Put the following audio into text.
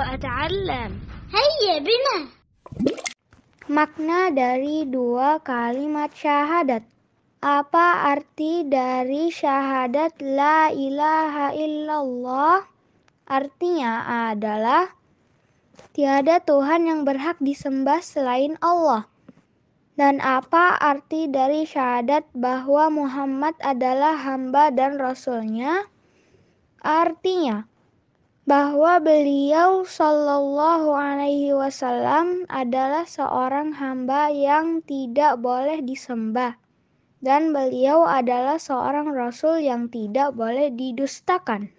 وأتعلم هيا بنا ya, Makna dari dua kalimat syahadat Apa arti dari syahadat la ilaha illallah? Artinya adalah Tiada Tuhan yang berhak disembah selain Allah. Dan apa arti dari syahadat bahwa Muhammad adalah hamba dan rasulnya? Artinya, bahwa beliau Shallallahu Alaihi Wasallam adalah seorang hamba yang tidak boleh disembah dan beliau adalah seorang rasul yang tidak boleh didustakan.